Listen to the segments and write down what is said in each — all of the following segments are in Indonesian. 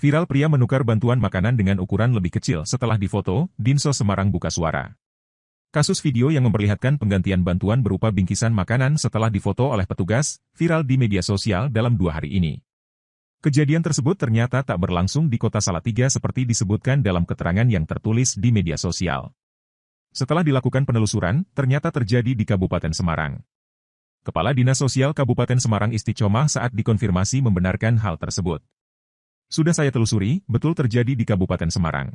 Viral pria menukar bantuan makanan dengan ukuran lebih kecil setelah difoto, Dinso Semarang buka suara. Kasus video yang memperlihatkan penggantian bantuan berupa bingkisan makanan setelah difoto oleh petugas, viral di media sosial dalam dua hari ini. Kejadian tersebut ternyata tak berlangsung di kota Salatiga seperti disebutkan dalam keterangan yang tertulis di media sosial. Setelah dilakukan penelusuran, ternyata terjadi di Kabupaten Semarang. Kepala Dinas Sosial Kabupaten Semarang Isti Istiqomah saat dikonfirmasi membenarkan hal tersebut. Sudah saya telusuri, betul terjadi di Kabupaten Semarang.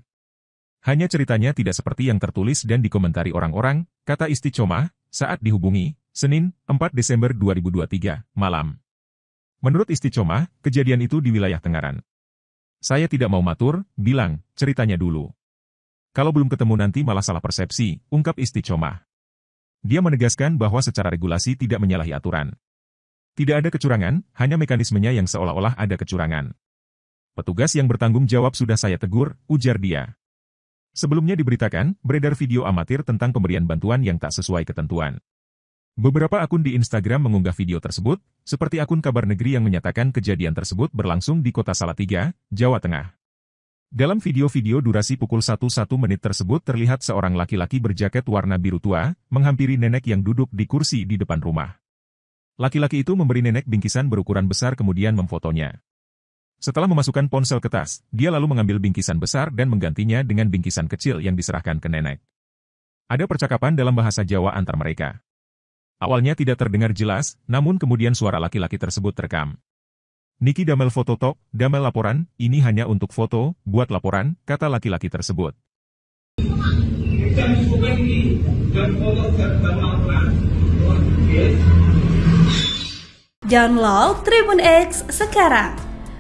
Hanya ceritanya tidak seperti yang tertulis dan dikomentari orang-orang, kata Istiqomah, saat dihubungi, Senin, 4 Desember 2023, malam. Menurut Istiqomah, kejadian itu di wilayah Tengaran. Saya tidak mau matur, bilang, ceritanya dulu. Kalau belum ketemu nanti malah salah persepsi, ungkap Istiqomah. Dia menegaskan bahwa secara regulasi tidak menyalahi aturan. Tidak ada kecurangan, hanya mekanismenya yang seolah-olah ada kecurangan. Petugas yang bertanggung jawab sudah saya tegur, ujar dia. Sebelumnya diberitakan, beredar video amatir tentang pemberian bantuan yang tak sesuai ketentuan. Beberapa akun di Instagram mengunggah video tersebut, seperti akun kabar negeri yang menyatakan kejadian tersebut berlangsung di kota Salatiga, Jawa Tengah. Dalam video-video durasi pukul 1-1 menit tersebut terlihat seorang laki-laki berjaket warna biru tua, menghampiri nenek yang duduk di kursi di depan rumah. Laki-laki itu memberi nenek bingkisan berukuran besar kemudian memfotonya. Setelah memasukkan ponsel ke tas, dia lalu mengambil bingkisan besar dan menggantinya dengan bingkisan kecil yang diserahkan ke nenek. Ada percakapan dalam bahasa Jawa antar mereka. Awalnya tidak terdengar jelas, namun kemudian suara laki-laki tersebut terekam. Niki Damel foto top, Damel laporan, ini hanya untuk foto, buat laporan, kata laki-laki tersebut. Download Tribun X sekarang